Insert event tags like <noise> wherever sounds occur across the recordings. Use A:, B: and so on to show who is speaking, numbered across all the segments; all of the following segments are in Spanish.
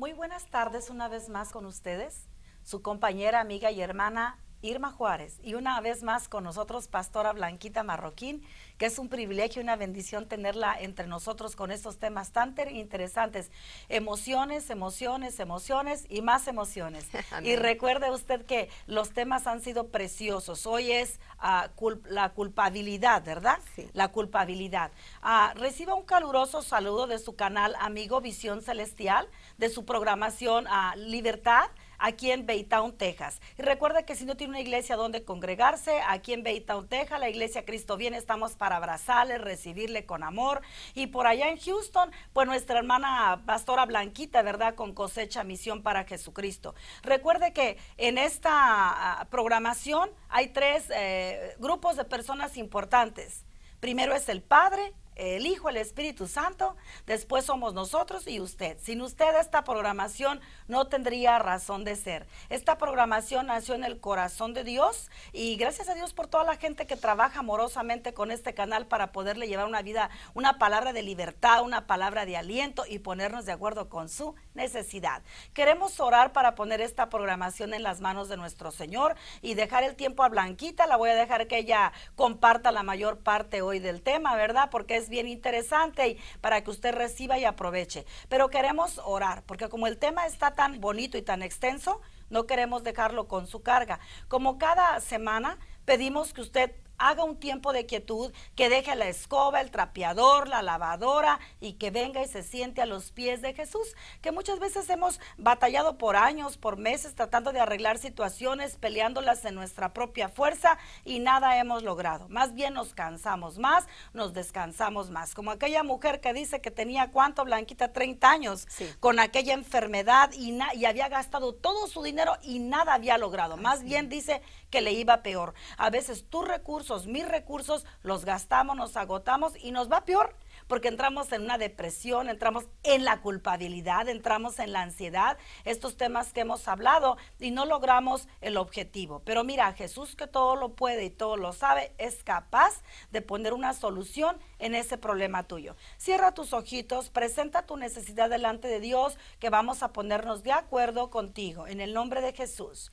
A: Muy buenas tardes una vez más con ustedes, su compañera, amiga y hermana Irma Juárez y una vez más con nosotros Pastora Blanquita Marroquín, que es un privilegio y una bendición tenerla entre nosotros con estos temas tan interesantes. Emociones, emociones, emociones y más emociones. <laughs> Y recuerde usted que los temas han sido preciosos. Hoy es ah, la culpabilidad, ¿verdad? Sí. La culpabilidad. Ah, reciba un caluroso saludo de su canal Amigo Visión Celestial, de su programación ah, Libertad aquí en Baytown, Texas. Y recuerda que si no tiene una iglesia donde congregarse, aquí en Baytown, Texas, la iglesia Cristo Viene, estamos para abrazarle, recibirle con amor. Y por allá en Houston, pues nuestra hermana pastora Blanquita, ¿verdad? Con cosecha misión para Jesucristo. Recuerde que en esta ah, programación hay tres eh, grupos de personas importantes. Primero es el padre, el Hijo, el Espíritu Santo, después somos nosotros y usted. Sin usted esta programación no tendría razón de ser. Esta programación nació en el corazón de Dios y gracias a Dios por toda la gente que trabaja amorosamente con este canal para poderle llevar una vida, una palabra de libertad, una palabra de aliento y ponernos de acuerdo con su necesidad. Queremos orar para poner esta programación en las manos de nuestro Señor y dejar el tiempo a Blanquita. La voy a dejar que ella comparta la mayor parte hoy del tema, ¿verdad? Porque es bien interesante y para que usted reciba y aproveche. Pero queremos orar, porque como el tema está tan bonito y tan extenso, no queremos dejarlo con su carga. Como cada semana, pedimos que usted haga un tiempo de quietud, que deje la escoba, el trapeador, la lavadora y que venga y se siente a los pies de Jesús, que muchas veces hemos batallado por años, por meses, tratando de arreglar situaciones, peleándolas en nuestra propia fuerza y nada hemos logrado. Más bien nos cansamos más, nos descansamos más. Como aquella mujer que dice que tenía cuánto, Blanquita, 30 años, con aquella enfermedad y, había gastado todo su dinero y nada había logrado. Más bien dice que le iba peor. A veces tus recursos, mis recursos, los gastamos, nos agotamos y nos va peor porque entramos en una depresión, entramos en la culpabilidad, entramos en la ansiedad, estos temas que hemos hablado y no logramos el objetivo. Pero mira, Jesús que todo lo puede y todo lo sabe, es capaz de poner una solución en ese problema tuyo. Cierra tus ojitos, presenta tu necesidad delante de Dios, que vamos a ponernos de acuerdo contigo en el nombre de Jesús.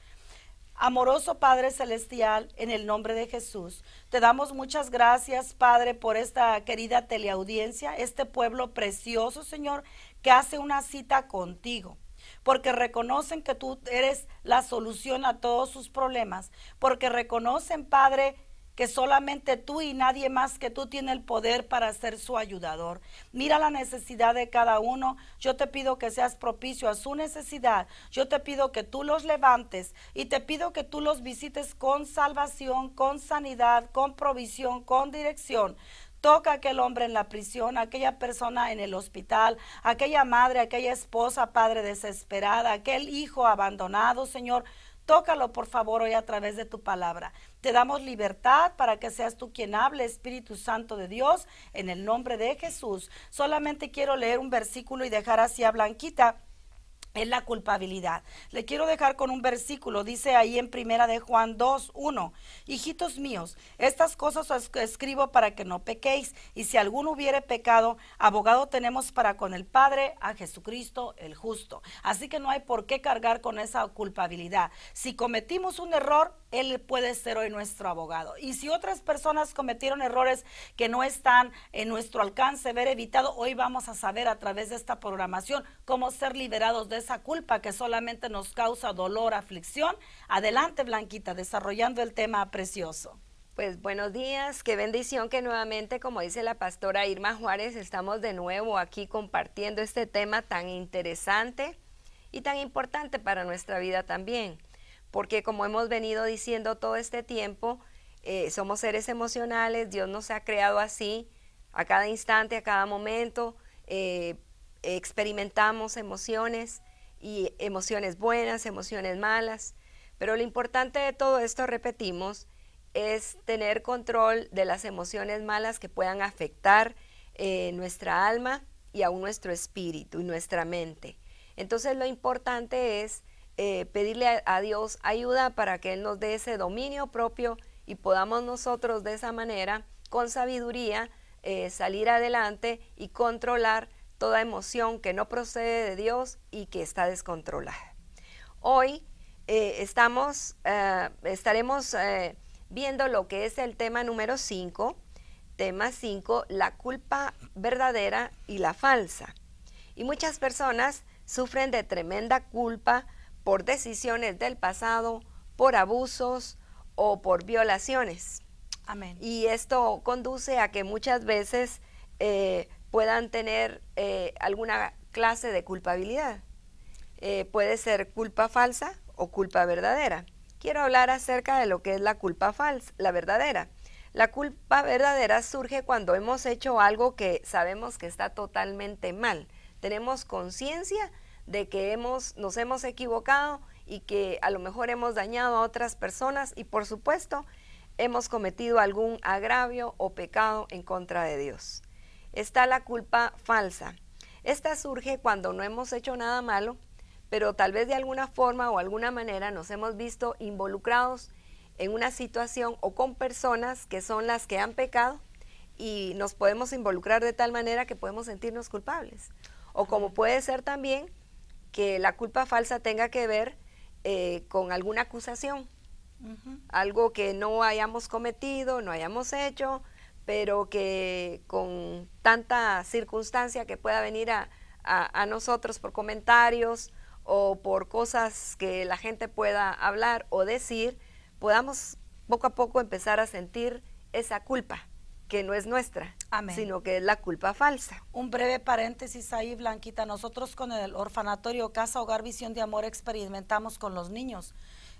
A: Amoroso Padre Celestial, en el nombre de Jesús, te damos muchas gracias, Padre, por esta querida teleaudiencia, este pueblo precioso, Señor, que hace una cita contigo porque reconocen que tú eres la solución a todos sus problemas, porque reconocen, Padre, que solamente tú y nadie más que tú tiene el poder para ser su ayudador. Mira la necesidad de cada uno. Yo te pido que seas propicio a su necesidad. Yo te pido que tú los levantes y te pido que tú los visites con salvación, con sanidad, con provisión, con dirección. Toca a aquel hombre en la prisión, a aquella persona en el hospital, a aquella madre, a aquella esposa, padre desesperada, aquel hijo abandonado, Señor. Tócalo, por favor, hoy a través de tu palabra. Te damos libertad para que seas tú quien hable, Espíritu Santo de Dios, en el nombre de Jesús. Solamente quiero leer un versículo y dejar así a Blanquita es la culpabilidad. Le quiero dejar con un versículo, dice ahí en primera de Juan 2, 1, hijitos míos, estas cosas os escribo para que no pequéis, y si alguno hubiere pecado, abogado tenemos para con el Padre a Jesucristo el justo. Así que no hay por qué cargar con esa culpabilidad. Si cometimos un error, él puede ser hoy nuestro abogado. Y si otras personas cometieron errores que no están en nuestro alcance ver evitado, hoy vamos a saber a través de esta programación cómo ser liberados de esa culpa que solamente nos causa dolor, aflicción. Adelante, Blanquita, desarrollando el tema precioso.
B: Pues buenos días, qué bendición que nuevamente, como dice la pastora Irma Juárez, estamos de nuevo aquí compartiendo este tema tan interesante y tan importante para nuestra vida también porque como hemos venido diciendo todo este tiempo, eh, somos seres emocionales, Dios nos ha creado así, a cada instante, a cada momento, eh, experimentamos emociones y emociones buenas, emociones malas, pero lo importante de todo esto, repetimos, es tener control de las emociones malas que puedan afectar eh, nuestra alma y aún nuestro espíritu y nuestra mente. Entonces lo importante es eh, pedirle a, Dios ayuda para que Él nos dé ese dominio propio y podamos nosotros de esa manera, con sabiduría, eh, salir adelante y controlar toda emoción que no procede de Dios y que está descontrolada. Hoy eh, estaremos viendo lo que es el tema número 5, tema 5, la culpa verdadera y la falsa. Y muchas personas sufren de tremenda culpa por decisiones del pasado, por abusos o por violaciones. Y esto conduce a que muchas veces eh, puedan tener eh, alguna clase de culpabilidad. Eh, puede ser culpa falsa o culpa verdadera. Quiero hablar acerca de lo que es la culpa falsa, la verdadera. La culpa verdadera surge cuando hemos hecho algo que sabemos que está totalmente mal. Tenemos conciencia de que nos hemos equivocado y que a lo mejor hemos dañado a otras personas y por supuesto hemos cometido algún agravio o pecado en contra de Dios. Está la culpa falsa. Esta surge cuando no hemos hecho nada malo, pero tal vez de alguna forma o alguna manera nos hemos visto involucrados en una situación o con personas que son las que han pecado y nos podemos involucrar de tal manera que podemos sentirnos culpables. O como puede ser también que la culpa falsa tenga que ver eh, con alguna acusación, algo que no hayamos cometido, no hayamos hecho, pero que con tanta circunstancia que pueda venir a nosotros por comentarios o por cosas que la gente pueda hablar o decir, podamos poco a poco empezar a sentir esa culpa que no es nuestra, sino que es la culpa falsa.
A: Un breve paréntesis ahí, Blanquita. Nosotros con el orfanatorio Casa Hogar Visión de Amor experimentamos con los niños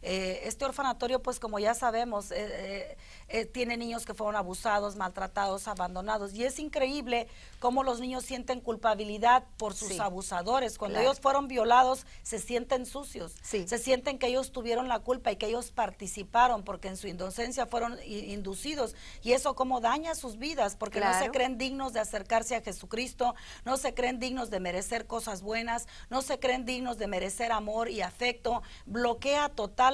A: eh, este orfanatorio, pues como ya sabemos, eh, eh, tiene niños que fueron abusados, maltratados, abandonados. Y es increíble cómo los niños sienten culpabilidad por sus abusadores. Cuando ellos fueron violados, se sienten sucios. Se sienten que ellos tuvieron la culpa y que ellos participaron porque en su inocencia fueron inducidos. Y eso como daña sus vidas porque no se creen dignos de acercarse a Jesucristo, no se creen dignos de merecer cosas buenas, no se creen dignos de merecer amor y afecto. Bloquea total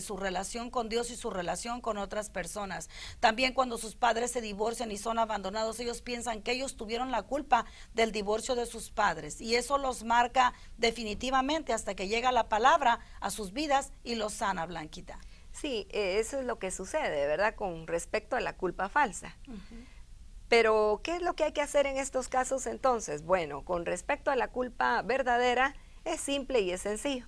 A: su relación con Dios y su relación con otras personas. También cuando sus padres se divorcian y son abandonados, ellos piensan que ellos tuvieron la culpa del divorcio de sus padres y eso los marca definitivamente hasta que llega la palabra a sus vidas y los sana, Blanquita.
B: Sí, e, eso es lo que sucede, ¿verdad? Con respecto a la culpa falsa. Pero, ¿qué es lo que hay que hacer en estos casos entonces? Bueno, con respecto a la culpa verdadera, es simple y es sencillo.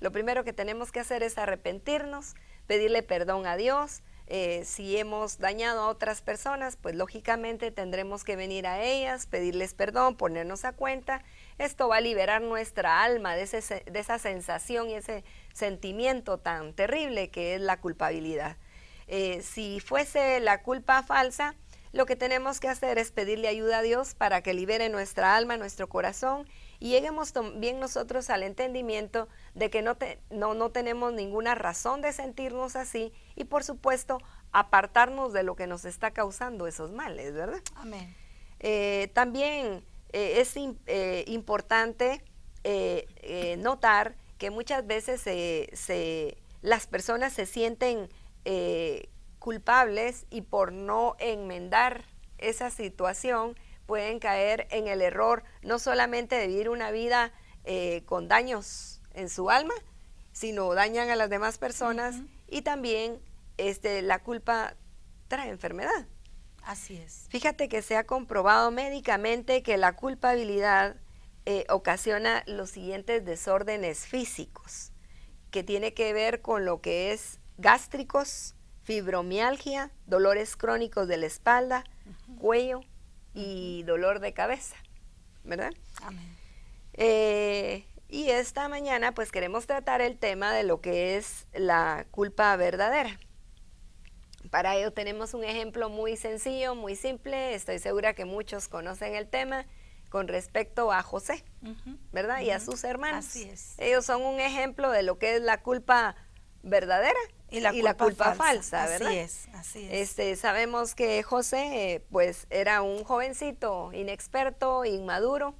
B: Lo primero que tenemos que hacer es arrepentirnos, pedirle perdón a Dios. Eh, si hemos dañado a otras personas, pues lógicamente tendremos que venir a ellas, pedirles perdón, ponernos a cuenta. Esto va a liberar nuestra alma de, esa sensación y ese sentimiento tan terrible que es la culpabilidad. Eh, si fuese la culpa falsa, lo que tenemos que hacer es pedirle ayuda a Dios para que libere nuestra alma, nuestro corazón y lleguemos también nosotros al entendimiento de que no, tenemos ninguna razón de sentirnos así y por supuesto apartarnos de lo que nos está causando esos males, ¿verdad? Amén. Eh, también eh, es eh, importante notar que muchas veces las personas se sienten culpables y por no enmendar esa situación, pueden caer en el error no solamente de vivir una vida eh, con daños en su alma, sino dañan a las demás personas y también este, la culpa trae enfermedad.
A: Así es.
B: Fíjate que se ha comprobado médicamente que la culpabilidad eh, ocasiona los siguientes desórdenes físicos, que tiene que ver con lo que es gástricos, fibromialgia, dolores crónicos de la espalda, cuello, y dolor de cabeza, ¿verdad? Amén. Eh, y esta mañana pues queremos tratar el tema de lo que es la culpa verdadera. Para ello tenemos un ejemplo muy sencillo, muy simple, estoy segura que muchos conocen el tema con respecto a José, ¿verdad? Y a sus hermanos. Así es. Ellos son un ejemplo de lo que es la culpa verdadera y la, culpa, falsa, ¿verdad? Así es, así es. Este, sabemos que José eh, pues era un jovencito inexperto, inmaduro,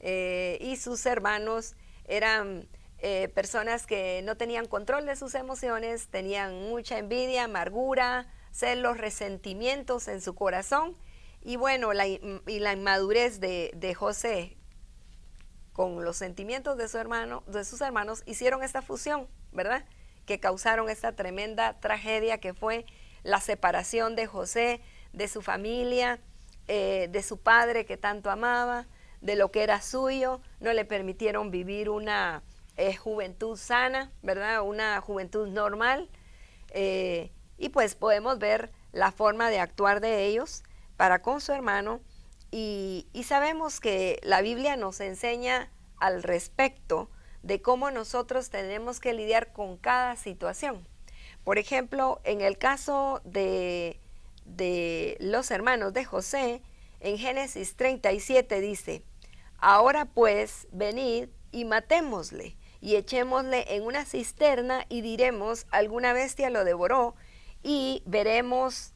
B: eh, y sus hermanos eran eh, personas que no tenían control de sus emociones, tenían mucha envidia, amargura, celos, resentimientos en su corazón. Y bueno, la, y la inmadurez de, José con los sentimientos de, su hermano, de sus hermanos hicieron esta fusión, ¿verdad? que causaron esta tremenda tragedia que fue la separación de José, de su familia, eh, de su padre que tanto amaba, de lo que era suyo, no le permitieron vivir una eh, juventud sana, ¿verdad? Una juventud normal. Eh, y pues podemos ver la forma de actuar de ellos para con su hermano y sabemos que la Biblia nos enseña al respecto de cómo nosotros tenemos que lidiar con cada situación. Por ejemplo, en el caso de, de los hermanos de José, en Génesis 37 dice, ahora pues venid y matémosle y echémosle en una cisterna y diremos, alguna bestia lo devoró y veremos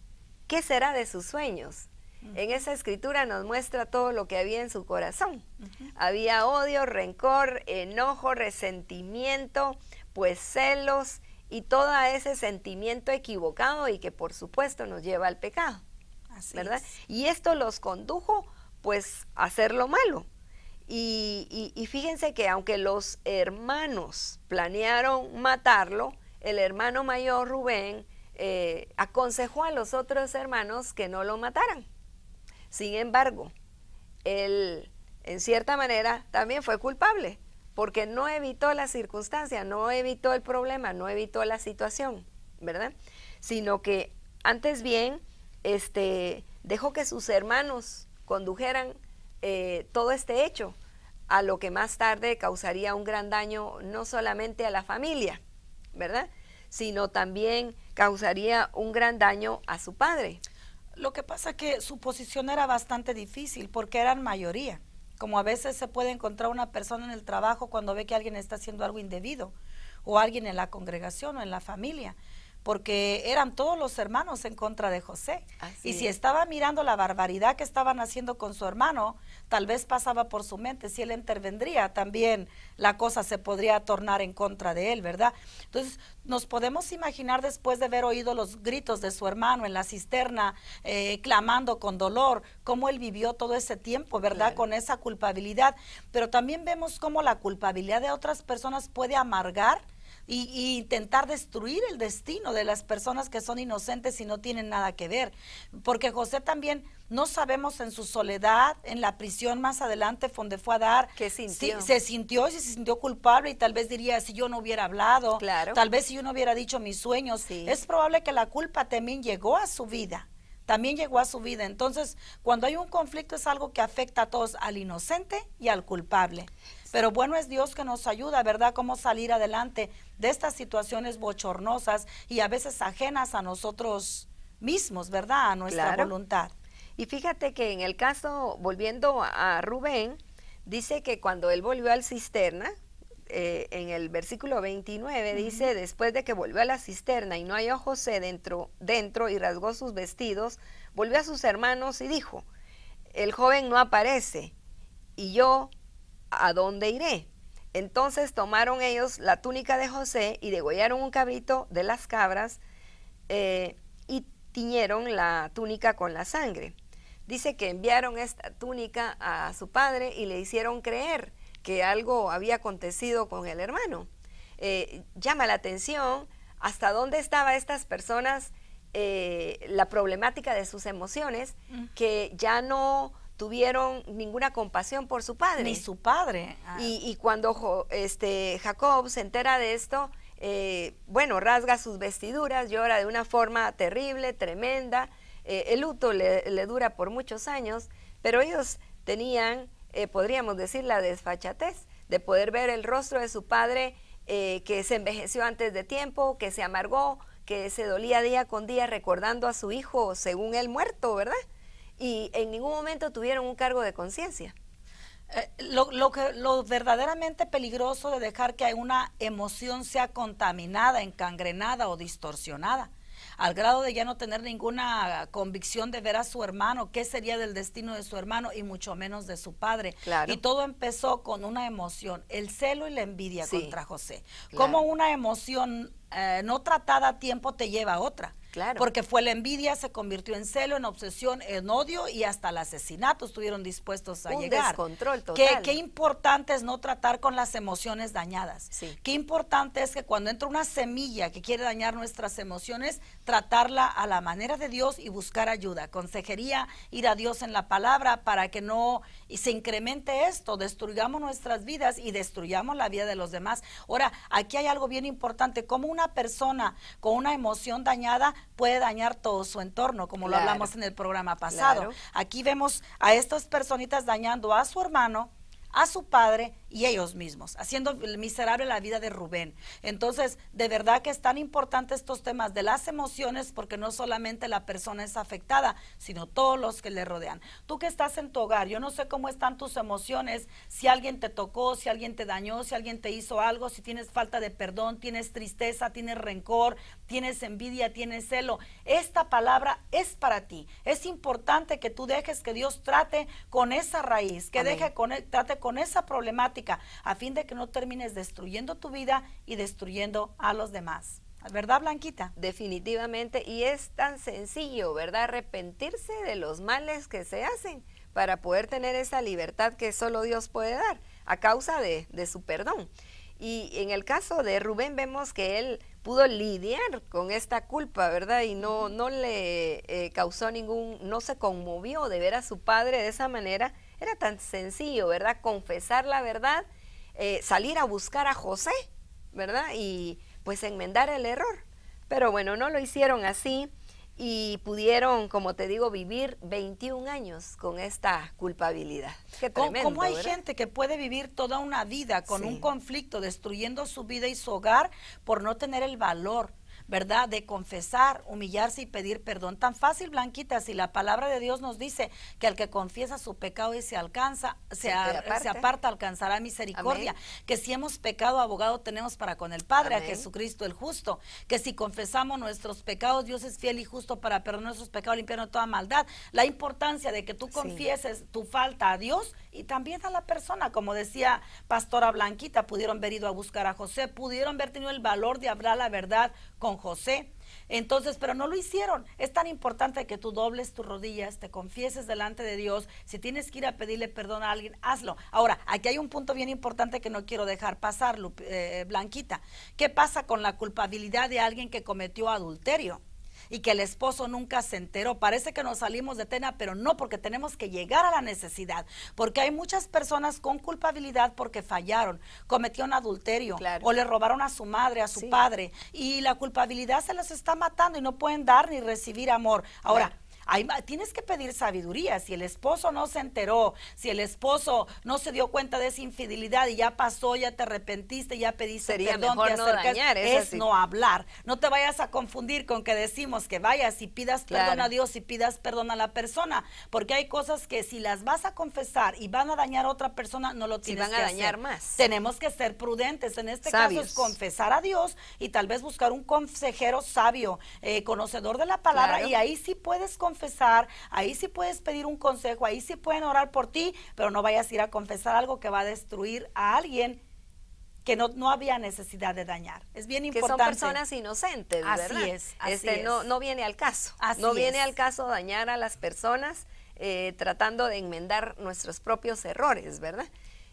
B: qué será de sus sueños. En esa escritura nos muestra todo lo que había en su corazón. Había odio, rencor, enojo, resentimiento, pues celos y todo ese sentimiento equivocado y que por supuesto nos lleva al pecado. ¿verdad? Y esto los condujo pues a hacer lo malo. Y, fíjense que aunque los hermanos planearon matarlo, el hermano mayor Rubén eh, aconsejó a los otros hermanos que no lo mataran. Sin embargo, él en cierta manera también fue culpable porque no evitó la circunstancia, no evitó el problema, no evitó la situación, ¿verdad? Sino que antes bien este, dejó que sus hermanos condujeran eh, todo este hecho a lo que más tarde causaría un gran daño no solamente a la familia, ¿verdad? Sino también causaría un gran daño a
A: su padre. Lo que pasa es que su posición era bastante difícil porque eran mayoría. Como a veces se puede encontrar una persona en el trabajo cuando ve que alguien está haciendo algo indebido o alguien en la congregación o en la familia porque eran todos los hermanos en contra de José. y si estaba mirando la barbaridad que estaban haciendo con su hermano, tal vez pasaba por su mente, si él intervendría, también la cosa se podría tornar en contra de él, ¿verdad? Entonces, nos podemos imaginar después de haber oído los gritos de su hermano en la cisterna, eh, clamando con dolor, cómo él vivió todo ese tiempo, ¿verdad? Con esa culpabilidad. Pero también vemos cómo la culpabilidad de otras personas puede amargar y, intentar destruir el destino de las personas que son inocentes y no tienen nada que ver. Porque José también, no sabemos en su soledad, en la prisión más adelante, donde fue a dar, que se sintió y se sintió culpable y tal vez diría, si yo no hubiera hablado, tal vez si yo no hubiera dicho mis sueños, es probable que la culpa también llegó a su vida también llegó a su vida. Entonces, cuando hay un conflicto es algo que afecta a todos, al inocente y al culpable. Pero bueno es Dios que nos ayuda, ¿verdad? Cómo salir adelante de estas situaciones bochornosas y a veces ajenas a nosotros mismos, ¿verdad? A nuestra voluntad.
B: Y fíjate que en el caso, volviendo a Rubén, dice que cuando él volvió al cisterna, eh, en el versículo 29 dice, después de que volvió a la cisterna y no halló José dentro, dentro y rasgó sus vestidos, volvió a sus hermanos y dijo, el joven no aparece y yo ¿a dónde iré? Entonces tomaron ellos la túnica de José y degollaron un cabrito de las cabras eh, y tiñeron la túnica con la sangre. Dice que enviaron esta túnica a su padre y le hicieron creer que algo había acontecido con el hermano. Eh, llama la atención hasta dónde estaban estas personas eh, la problemática de sus emociones, mm. que ya no tuvieron ninguna compasión por su padre. Ni su padre. Ah. Y, y, cuando este, Jacob se entera de esto, eh, bueno, rasga sus vestiduras, llora de una forma terrible, tremenda. Eh, el luto le, dura por muchos años, pero ellos tenían, eh, podríamos decir, la desfachatez de poder ver el rostro de su padre que se envejeció antes de tiempo, que se amargó, que se dolía día con día recordando a su hijo según él muerto, ¿verdad? y en ningún momento tuvieron un cargo de conciencia.
A: Eh, lo, que, lo verdaderamente peligroso de dejar que una emoción sea contaminada, encangrenada o distorsionada, al grado de ya no tener ninguna convicción de ver a su hermano, qué sería del destino de su hermano y mucho menos de su padre. Y todo empezó con una emoción, el celo y la envidia contra José. Como una emoción eh, no tratada a tiempo te lleva a otra. Porque fue la envidia, se convirtió en celo, en obsesión, en odio y hasta el asesinato estuvieron dispuestos a Un llegar. descontrol total. Qué, qué, importante es no tratar con las emociones dañadas. Sí. Qué importante es que cuando entra una semilla que quiere dañar nuestras emociones, tratarla a la manera de Dios y buscar ayuda, consejería, ir a Dios en la palabra para que no se incremente esto, destruyamos nuestras vidas y destruyamos la vida de los demás. Ahora, aquí hay algo bien importante, como una persona con una emoción dañada puede dañar todo su entorno, como lo hablamos en el programa pasado. Aquí vemos a estas personitas dañando a su hermano, a su padre y ellos mismos, haciendo miserable la vida de Rubén. Entonces, de verdad que es tan importante estos temas de las emociones porque no solamente la persona es afectada, sino todos los que le rodean. Tú que estás en tu hogar, yo no sé cómo están tus emociones, si alguien te tocó, si alguien te dañó, si alguien te hizo algo, si tienes falta de perdón, tienes tristeza, tienes rencor, tienes envidia, tienes celo. Esta palabra es para ti. Es importante que tú dejes que Dios trate con esa raíz, que deje e, trate con esa problemática a fin de que no termines destruyendo tu vida y destruyendo a los demás. ¿Verdad, Blanquita? Definitivamente, y es tan sencillo,
B: ¿verdad? Arrepentirse de los males que se hacen para poder tener esa libertad que solo Dios puede dar a causa de, de su perdón. Y en el caso de Rubén vemos que él pudo lidiar con esta culpa, ¿verdad? Y no, no le eh, causó ningún, no se conmovió de ver a su padre de esa manera era tan sencillo, ¿verdad? Confesar la verdad, eh, salir a buscar a José, ¿verdad? Y pues enmendar el error. Pero bueno, no lo hicieron así y pudieron, como te digo, vivir 21 años con esta culpabilidad. ¿Cómo hay gente
A: que puede vivir toda una vida con un conflicto, destruyendo su vida y su hogar por no tener el valor ¿verdad? De confesar, humillarse y pedir perdón. Tan fácil, Blanquita, si la palabra de Dios nos dice que al que confiesa su pecado y se alcanza, se, aparta, alcanzará misericordia. Que si hemos pecado, abogado tenemos para con el Padre, a Jesucristo el justo. Que si confesamos nuestros pecados, Dios es fiel y justo para perdonar nuestros pecados, limpiarnos toda maldad. La importancia de que tú confieses tu falta a Dios y también a la persona, como decía Pastora Blanquita, pudieron haber ido a buscar a José, pudieron haber tenido el valor de hablar la verdad con José. Entonces, pero no lo hicieron. Es tan importante que tú dobles tus rodillas, te confieses delante de Dios. Si tienes que ir a pedirle perdón a alguien, hazlo. Ahora, aquí hay un punto bien importante que no quiero dejar pasar, eh, Blanquita. ¿Qué pasa con la culpabilidad de alguien que cometió adulterio? y que el esposo nunca se enteró. Parece que nos salimos de Tena, pero no, porque tenemos que llegar a la necesidad, porque hay muchas personas con culpabilidad porque fallaron, cometieron adulterio o le robaron a su madre, a su padre, y la culpabilidad se los está matando y no pueden dar ni recibir amor. Ahora, tienes que pedir sabiduría. Si el esposo no se enteró, si el esposo no se dio cuenta de esa infidelidad y ya pasó, ya te arrepentiste, ya pediste perdón, te es, no hablar. No te vayas a confundir con que decimos que vayas y pidas perdón a Dios y pidas perdón a la persona, porque hay cosas que si las vas a confesar y van a dañar a otra persona, no lo tienes si van a dañar más. Tenemos que ser prudentes. En este caso es confesar a Dios y tal vez buscar un consejero sabio, eh, conocedor de la palabra y ahí sí puedes confesar confesar, ahí sí puedes pedir un consejo, ahí sí pueden orar por ti, pero no vayas a ir a confesar algo que va a destruir a alguien que no, había necesidad de dañar. Es bien importante. Que son personas
B: inocentes, ¿verdad? Así este, es, No, no viene al caso. no viene al caso dañar a las personas eh, tratando de enmendar nuestros propios errores, ¿verdad?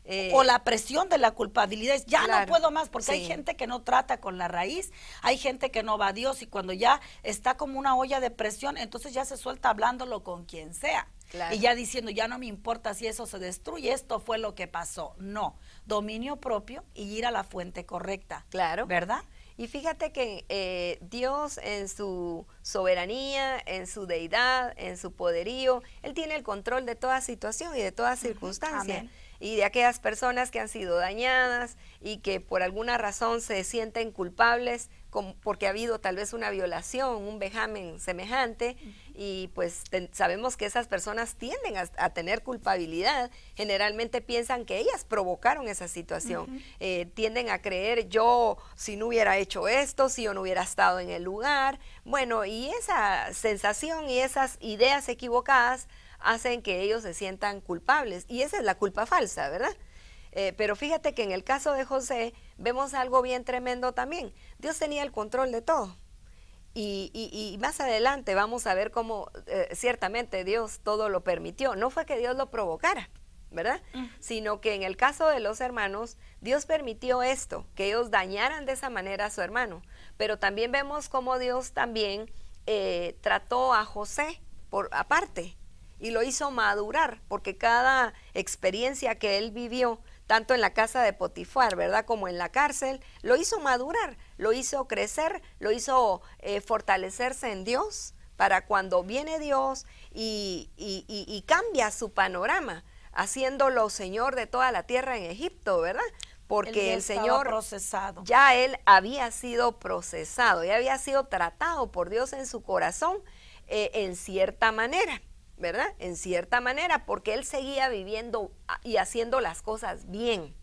B: o
A: eh, la presión de la culpabilidad ya no puedo más, porque hay gente que no trata con la raíz, hay gente que no va a Dios y cuando ya está como una olla de presión, entonces ya se suelta hablándolo con quien sea. Y ya diciendo, ya no me importa si eso se destruye, esto fue lo que pasó. No, dominio propio y ir a la fuente correcta. Claro. ¿Verdad?
B: Y fíjate que eh, Dios en su soberanía, en su deidad, en su poderío, Él tiene el control de toda situación y de toda circunstancia y de aquellas personas que han sido dañadas y que por alguna razón se sienten culpables porque ha habido tal vez una violación, un vejamen semejante y pues sabemos que esas personas tienden a, tener culpabilidad, generalmente piensan que ellas provocaron esa situación, eh, tienden a creer yo si no hubiera hecho esto, si yo no hubiera estado en el lugar, bueno, y esa sensación y esas ideas equivocadas hacen que ellos se sientan culpables. Y esa es la culpa falsa, ¿verdad? Eh, pero fíjate que en el caso de José vemos algo bien tremendo también. Dios tenía el control de todo. Y, más adelante vamos a ver cómo eh, ciertamente Dios todo lo permitió. No fue que Dios lo provocara, ¿verdad? Mm. Sino que en el caso de los hermanos, Dios permitió esto, que ellos dañaran de esa manera a su hermano. Pero también vemos cómo Dios también eh, trató a José por aparte y lo hizo madurar, porque cada experiencia que él vivió, tanto en la casa de Potifar, ¿verdad? Como en la cárcel, lo hizo madurar, lo hizo crecer, lo hizo eh, fortalecerse en Dios para cuando viene Dios y, cambia su panorama, haciéndolo Señor de toda la tierra en Egipto, ¿verdad? porque el, Señor
A: procesado.
B: ya él había sido procesado, ya había sido tratado por Dios en su corazón eh, en cierta manera. ¿verdad? En cierta manera, porque él seguía viviendo y haciendo las cosas bien.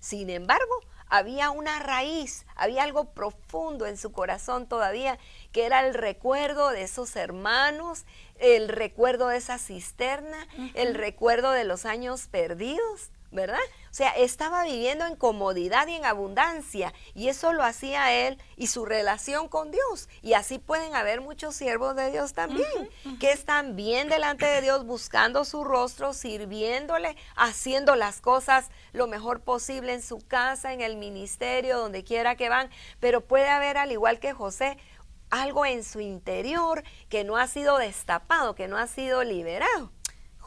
B: Sin embargo, había una raíz, había algo profundo en su corazón todavía, que era el recuerdo de esos hermanos, el recuerdo de esa cisterna, el recuerdo de los años perdidos, ¿verdad? O sea, estaba viviendo en comodidad y en abundancia, y eso lo hacía él y su relación con Dios. Y así pueden haber muchos siervos de Dios también, que están bien delante de Dios, buscando su rostro, sirviéndole, haciendo las cosas lo mejor posible en su casa, en el ministerio, donde quiera que van. Pero puede haber, al igual que José, algo en su interior que no ha sido
A: destapado, que no ha sido liberado.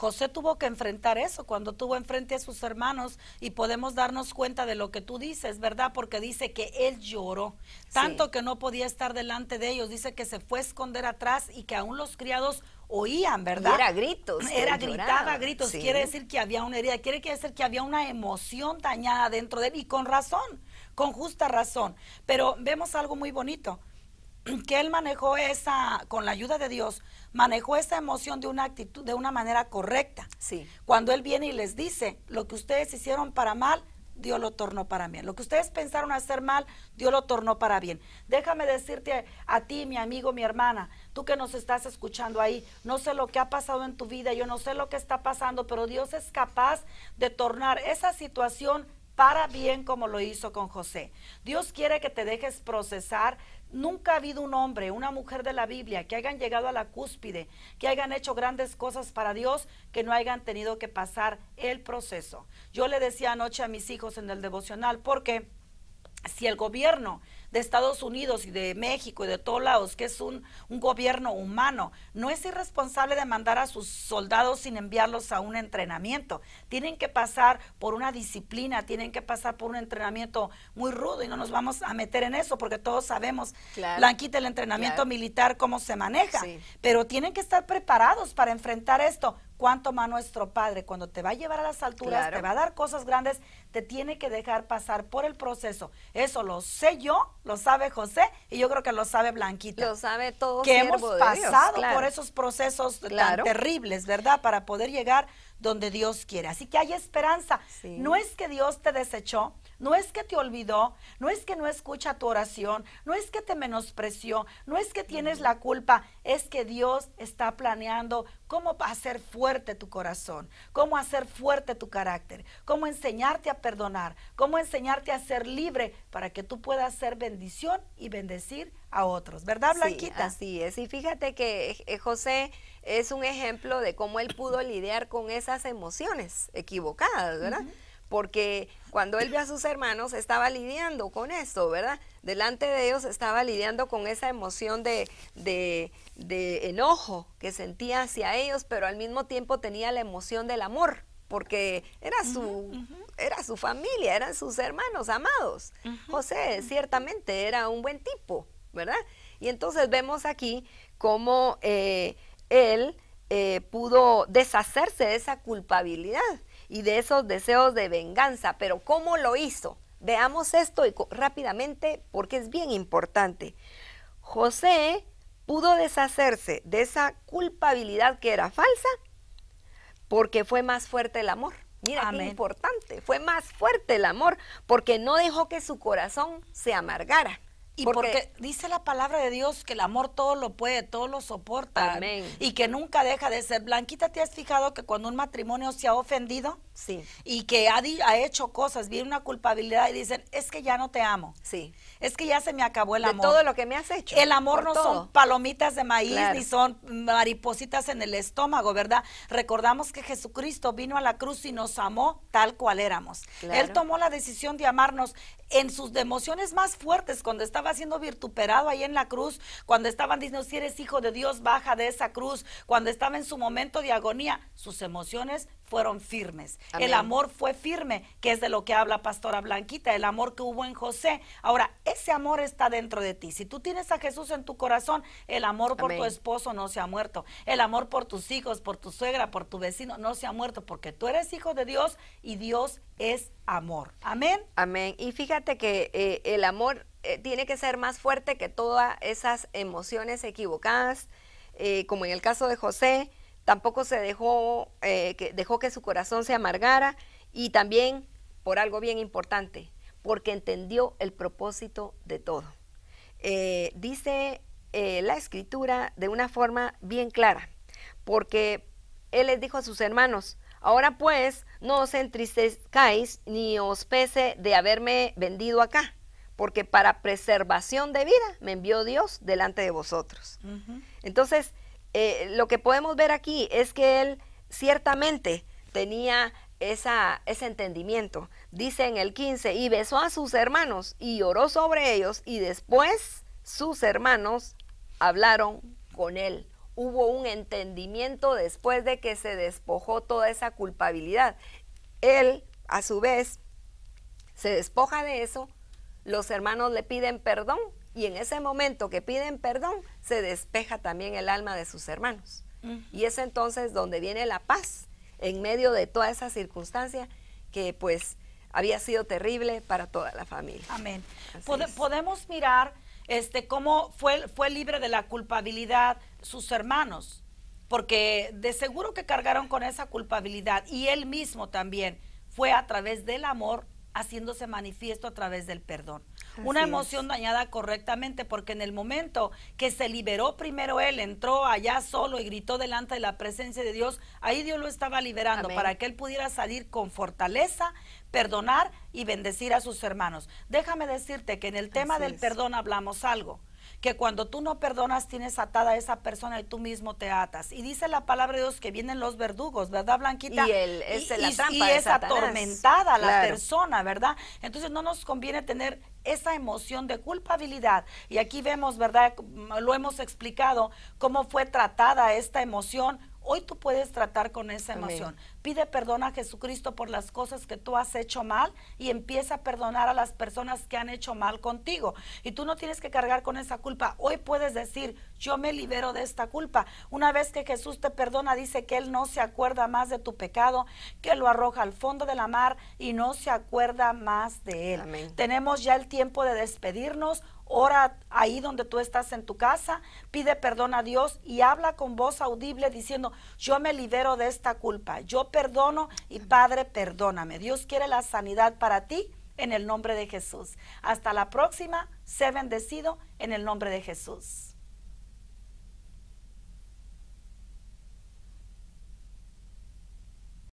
A: José tuvo que enfrentar eso cuando tuvo enfrente a sus hermanos y podemos darnos cuenta de lo que tú dices, ¿verdad? Porque dice que él lloró, tanto que no podía estar delante de ellos, dice que se fue a esconder atrás y que aún los criados oían, ¿verdad? era gritos. Era gritaba gritos, quiere decir que había una herida, quiere decir que había una emoción dañada dentro de él y con razón, con justa razón. Pero vemos algo muy bonito <clears throat> que él manejó esa, con la ayuda de Dios, manejó esa emoción de una actitud, de una manera correcta. Cuando él viene y les dice, lo que ustedes hicieron para mal, Dios lo tornó para bien. Lo que ustedes pensaron hacer mal, Dios lo tornó para bien. Déjame decirte a ti, mi amigo, mi hermana, tú que nos estás escuchando ahí, no sé lo que ha pasado en tu vida, yo no sé lo que está pasando, pero Dios es capaz de tornar esa situación para bien como lo hizo con José. Dios quiere que te dejes procesar. Nunca ha habido un hombre, una mujer de la Biblia que hayan llegado a la cúspide, que hayan hecho grandes cosas para Dios, que no hayan tenido que pasar el proceso. Yo le decía anoche a mis hijos en el devocional, porque si el gobierno de Estados Unidos y de México y de todos lados, que es un, gobierno humano. No es irresponsable de mandar a sus soldados sin enviarlos a un entrenamiento. Tienen que pasar por una disciplina, tienen que pasar por un entrenamiento muy rudo y no nos vamos a meter en eso porque todos sabemos,
B: Blanquita,
A: el entrenamiento militar, cómo se maneja. Pero tienen que estar preparados para enfrentar esto cuánto más nuestro Padre, cuando te va a llevar a las alturas, te va a dar cosas grandes, te tiene que dejar pasar por el proceso. Eso lo sé yo, lo sabe José y yo creo que lo sabe Blanquita. Lo
B: sabe todo. Que hemos pasado por esos
A: procesos tan terribles, ¿verdad? Para poder llegar donde Dios quiere. Así que hay esperanza. No es que Dios te desechó, no es que te olvidó, no es que no escucha tu oración, no es que te menospreció, no es que tienes la culpa, es que Dios está planeando cómo hacer fuerte tu corazón, cómo hacer fuerte tu carácter, cómo enseñarte a perdonar, cómo enseñarte a ser libre para que tú puedas ser bendición y bendecir a otros, ¿verdad, Blanquita?
B: Sí, así es. Y fíjate que eh, José es un ejemplo de cómo él pudo lidiar con esas emociones equivocadas, ¿verdad? Porque cuando él vio a sus hermanos estaba lidiando con eso, ¿verdad? Delante de ellos estaba lidiando con esa emoción de, enojo que sentía hacia ellos, pero al mismo tiempo tenía la emoción del amor, porque era su, era su familia, eran sus hermanos amados. José ciertamente era un buen tipo, ¿verdad? Y entonces vemos aquí cómo eh, él eh, pudo deshacerse de esa culpabilidad y de esos deseos de venganza. Pero ¿cómo lo hizo? Veamos esto rápidamente porque es bien importante. José pudo deshacerse de esa culpabilidad que era falsa porque fue más fuerte el amor. Mira qué importante, fue más fuerte el amor porque no dejó que su corazón se amargara.
A: Y porque, dice la palabra de Dios que el amor todo lo puede, todo lo soporta. Amén. Y que nunca deja de ser. Blanquita, ¿te has fijado que cuando un matrimonio se ha ofendido? Sí. Y que ha, ha hecho cosas, viene una culpabilidad y dicen, es que ya no te amo. Sí. Es que ya se me acabó el amor. todo lo que me has hecho. El amor no son palomitas de maíz ni son maripositas en el estómago, ¿verdad? Recordamos que Jesucristo vino a la cruz y nos amó tal cual éramos. Él tomó la decisión de amarnos en sus emociones más fuertes cuando estaba siendo virtuperado ahí en la cruz, cuando estaban diciendo, si eres hijo de Dios, baja de esa cruz, cuando estaba en su momento de agonía, sus emociones fueron firmes. El amor fue firme, que es de lo que habla Pastora Blanquita, el amor que hubo en José. Ahora, ese amor está dentro de ti. Si tú tienes a Jesús en tu corazón, el amor por tu esposo no se ha muerto. El amor por tus hijos, por tu suegra, por tu vecino, no se ha muerto, porque tú eres hijo de Dios y Dios es amor.
B: Amén. Amén. Y fíjate que eh, el amor eh, tiene que ser más fuerte que todas esas emociones equivocadas, eh, como en el caso de José, tampoco se dejó, eh, que dejó que su corazón se amargara y también por algo bien importante, porque entendió el propósito de todo. dice la escritura de una forma bien clara, porque él les dijo a sus hermanos, ahora pues no os entristezcáis ni os pese de haberme vendido acá porque para preservación de vida me envió Dios delante de vosotros. Entonces, eh, lo que podemos ver aquí es que él ciertamente tenía esa, ese entendimiento. Dice en el 15, y besó a sus hermanos y oró sobre ellos y después sus hermanos hablaron con él. Hubo un entendimiento después de que se despojó toda esa culpabilidad. Él, a su vez, se despoja de eso los hermanos le piden perdón y en ese momento que piden perdón se despeja también el alma de sus hermanos. Y es entonces donde viene la paz en medio de toda esa circunstancia que pues había sido terrible para toda la familia. Amén.
A: Podemos mirar este cómo fue, fue libre de la culpabilidad sus hermanos, porque de seguro que cargaron con esa culpabilidad y él mismo también fue a través del amor haciéndose manifiesto a través del perdón. Una emoción dañada correctamente, porque en el momento que se liberó primero él, entró allá solo y gritó delante de la presencia de Dios, ahí Dios lo estaba liberando para que él pudiera salir con fortaleza, perdonar y bendecir a sus hermanos. Déjame decirte que en el tema del perdón hablamos algo que cuando tú no perdonas tienes atada a esa persona y tú mismo te atas. Y dice la palabra de Dios que vienen los verdugos, ¿verdad, Blanquita? Y, el, es y atormentada la persona, ¿verdad? Entonces no nos conviene tener esa emoción de culpabilidad. Y aquí vemos, ¿verdad? Lo hemos explicado, cómo fue tratada esta emoción. Hoy tú puedes tratar con esa emoción. Pide perdón a Jesucristo por las cosas que tú has hecho mal y empieza a perdonar a las personas que han hecho mal contigo. Y tú no tienes que cargar con esa culpa. Hoy puedes decir, yo me libero de esta culpa. Una vez que Jesús te perdona, dice que Él no se acuerda más de tu pecado, que lo arroja al fondo de la mar y no se acuerda más de Él. Tenemos ya el tiempo de despedirnos ora ahí donde tú estás en tu casa, pide perdón a Dios y habla con voz audible diciendo, yo me libero de esta culpa, yo perdono y Padre, perdóname. Dios quiere la sanidad para ti en el nombre de Jesús. Hasta la próxima, sé bendecido en el nombre de Jesús.